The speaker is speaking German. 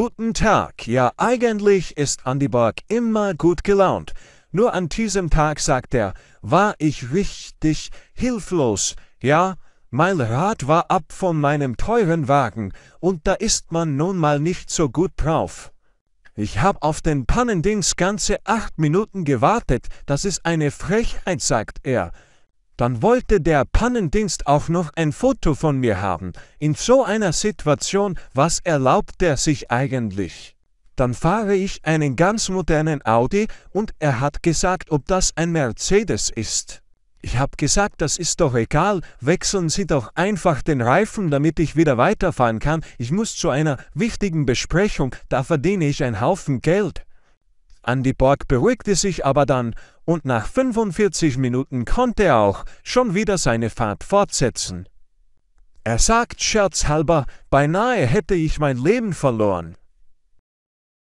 Guten Tag. Ja, eigentlich ist Andy Borg immer gut gelaunt. Nur an diesem Tag, sagt er, war ich richtig hilflos. Ja, mein Rad war ab von meinem teuren Wagen, und da ist man nun mal nicht so gut drauf. Ich habe auf den Pannendings ganze acht Minuten gewartet, das ist eine Frechheit, sagt er dann wollte der Pannendienst auch noch ein Foto von mir haben. In so einer Situation, was erlaubt er sich eigentlich? Dann fahre ich einen ganz modernen Audi und er hat gesagt, ob das ein Mercedes ist. Ich habe gesagt, das ist doch egal, wechseln Sie doch einfach den Reifen, damit ich wieder weiterfahren kann. Ich muss zu einer wichtigen Besprechung, da verdiene ich einen Haufen Geld. Andy Borg beruhigte sich aber dann und nach 45 Minuten konnte er auch schon wieder seine Fahrt fortsetzen. Er sagt scherzhalber, beinahe hätte ich mein Leben verloren.